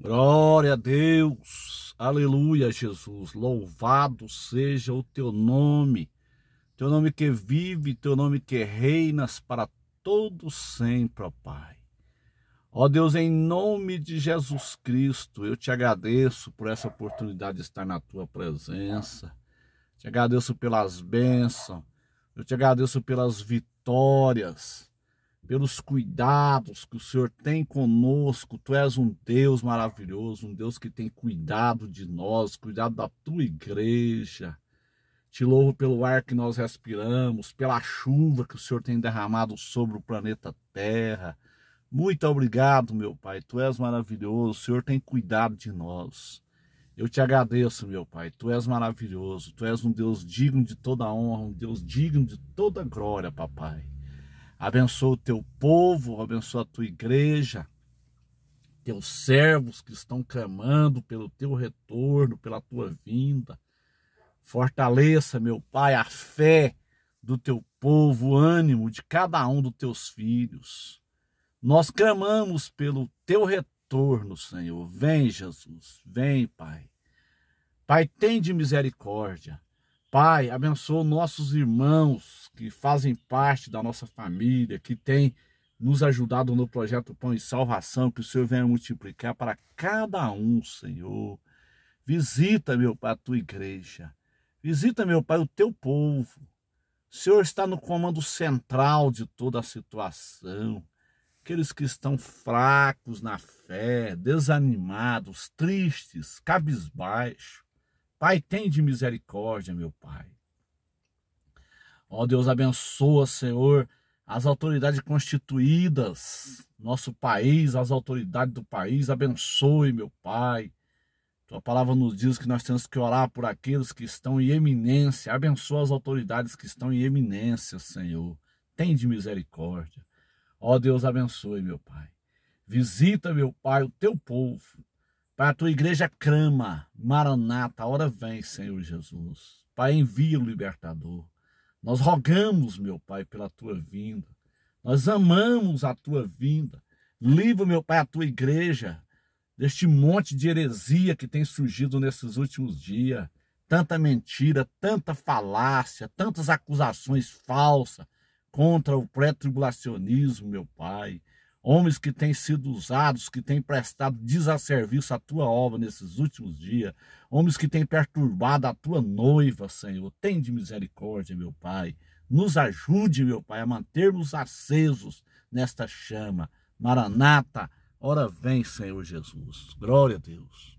Glória a Deus, aleluia, Jesus. Louvado seja o teu nome, teu nome que vive, teu nome que reinas para todo sempre, ó Pai. Ó Deus, em nome de Jesus Cristo, eu te agradeço por essa oportunidade de estar na tua presença. Te agradeço pelas bênçãos, eu te agradeço pelas vitórias pelos cuidados que o Senhor tem conosco. Tu és um Deus maravilhoso, um Deus que tem cuidado de nós, cuidado da tua igreja. Te louvo pelo ar que nós respiramos, pela chuva que o Senhor tem derramado sobre o planeta Terra. Muito obrigado, meu Pai. Tu és maravilhoso. O Senhor tem cuidado de nós. Eu te agradeço, meu Pai. Tu és maravilhoso. Tu és um Deus digno de toda honra, um Deus digno de toda glória, papai. Abençoa o teu povo, abençoa a tua igreja, teus servos que estão clamando pelo teu retorno, pela tua vinda. Fortaleça, meu Pai, a fé do teu povo, o ânimo de cada um dos teus filhos. Nós clamamos pelo teu retorno, Senhor. Vem, Jesus, vem, Pai. Pai, tem de misericórdia. Pai, abençoa nossos irmãos que fazem parte da nossa família, que tem nos ajudado no projeto Pão e Salvação, que o Senhor venha multiplicar para cada um, Senhor. Visita, meu Pai, a tua igreja. Visita, meu Pai, o teu povo. O Senhor está no comando central de toda a situação. Aqueles que estão fracos na fé, desanimados, tristes, cabisbaixos. Pai, tem de misericórdia, meu Pai. Ó Deus, abençoa, Senhor, as autoridades constituídas, nosso país, as autoridades do país, abençoe, meu Pai. Tua palavra nos diz que nós temos que orar por aqueles que estão em eminência. Abençoa as autoridades que estão em eminência, Senhor. Tem de misericórdia. Ó Deus, abençoe, meu Pai. Visita, meu Pai, o teu povo. Pai, a tua igreja crama, Maranata, a hora vem, Senhor Jesus. Pai, envia o libertador. Nós rogamos, meu Pai, pela tua vinda. Nós amamos a tua vinda. Livra, meu Pai, a tua igreja deste monte de heresia que tem surgido nesses últimos dias. Tanta mentira, tanta falácia, tantas acusações falsas contra o pré-tribulacionismo, meu Pai homens que têm sido usados, que têm prestado desasserviço à tua obra nesses últimos dias, homens que têm perturbado a tua noiva, Senhor. Tem de misericórdia, meu Pai. Nos ajude, meu Pai, a mantermos acesos nesta chama. Maranata, ora vem, Senhor Jesus. Glória a Deus.